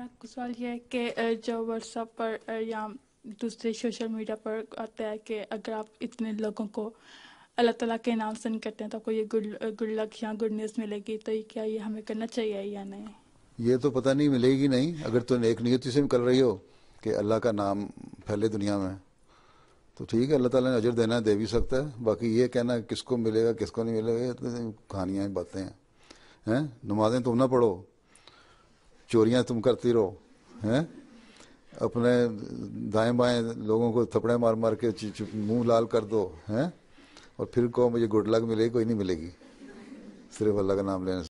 मेरा सवाल यह है कि जो व्हाट्सअप पर या दूसरे सोशल मीडिया पर आता है कि अगर आप इतने लोगों को अल्लाह ताला के नाम सेंड करते हैं तो आपको ये गुड गुड लक या गुड न्यूज़ मिलेगी तो ये क्या ये हमें करना चाहिए या नहीं ये तो पता नहीं मिलेगी नहीं अगर तो एक नियति से कर रही हो कि अल्लाह का नाम फैले दुनिया में तो ठीक है अल्लाह ताला ने अजर देना है दे भी सकता है बाकी ये कहना किसको मिलेगा किसको नहीं मिलेगा तो कहानियाँ बातें हैं हैं नमाजें तुम ना पढ़ो चोरियां तुम करती रहो हैं अपने दाएं बाएं लोगों को थपड़े मार मार के मुंह लाल कर दो हैं और फिर कहो मुझे गुड लक मिलेगी कोई नहीं मिलेगी सिर्फ अल्लाह का नाम लेने